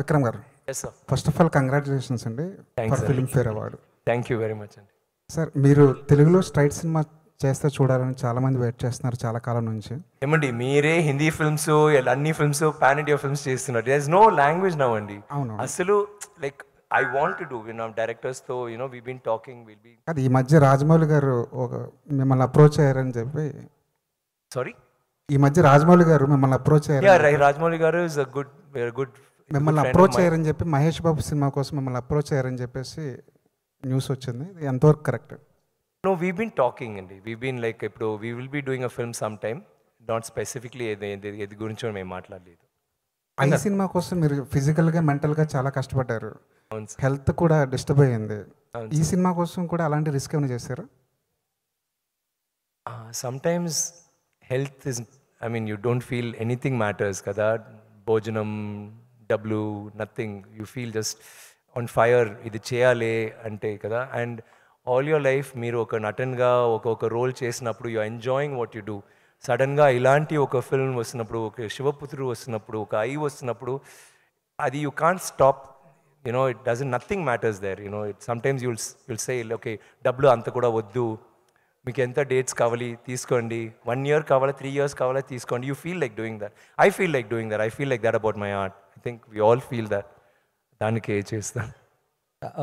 విక్రమ్ గారు first of all congratulations అండి for fair award thank you very much అండి sir మీరు తెలుగులో స్ట్రైట్ సినిమా చేస్తే చూడాలని చాలా మంది వెయిట్ చేస్తున్నారు చాలా కాలం నుంచి ఏమండి మీరే హిందీ ఫిల్మ్స్ అన్ని ఫిల్మ్స్ పాన్ ఇండియా ఫిల్మ్స్ చేస్తున్నారు there is no language now అండి అవును అసలు like I want to do you know directors తో no we been talking will be అది ఈ మధ్య రాజమౌళి గారు ఒక మిమ్మల్ని అప్రోచ్ అయ్యారని చెప్పి సారీ ఈ మధ్య రాజమౌళి గారు మిమ్మల్ని అప్రోచ్ అయ్యారు రాజమౌళి గారు ఇస్ అ గుడ్ గుడ్ మిమ్మల్ని అప్రోచ్ అయ్యారని చెప్పి మహేష్ బాబు సినిమా కోసం మిమ్మల్ని అప్రోచ్ అయ్యారని చెప్పేసి న్యూస్ వచ్చింది ఎంతవరకు correct no we been talking అండి వీ బీన్ లైక్ ఇప్పుడు we will be doing a film some time not specifically ఏది గురించి మేము మాట్లాడలేదు ఐ సినిమా కోసం మీరు ఫిజికల్గా మెంటల్గా చాలా కష్టపడ్డారు హెల్త్ కూడా డిస్టర్బ్ అయ్యింది ఈ సినిమా కోసం కూడా అలాంటి రిస్క్ ఏమైనా చేశారు sometimes health is I mean you don't feel anything matters కదా భోజనం డబ్ల్యూ nothing you feel just on fire ఇది చేయాలి అంటే కదా అండ్ ఆల్ యువర్ లైఫ్ మీరు ఒక నటన్గా ఒక ఒక రోల్ చేసినప్పుడు you enjoying what you do సడన్గా ఇలాంటి ఒక ఫిల్మ్ వస్తున్నప్పుడు ఒక శివపుత్రుడు వస్తున్నప్పుడు ఒక ఐ వస్తున్నప్పుడు అది you can't stop you know it doesn't nothing matters there you know it sometimes you'll you'll say okay డబ్బులు అంత కూడా వద్దు మీకు ఎంత డేట్స్ కావాలి తీసుకోండి వన్ ఇయర్ కావాలి త్రీ ఇయర్స్ కావాలి తీసుకోండి you feel like doing that I feel like doing that I feel like that about my art I think we all feel that ఏ చేస్తాను uh,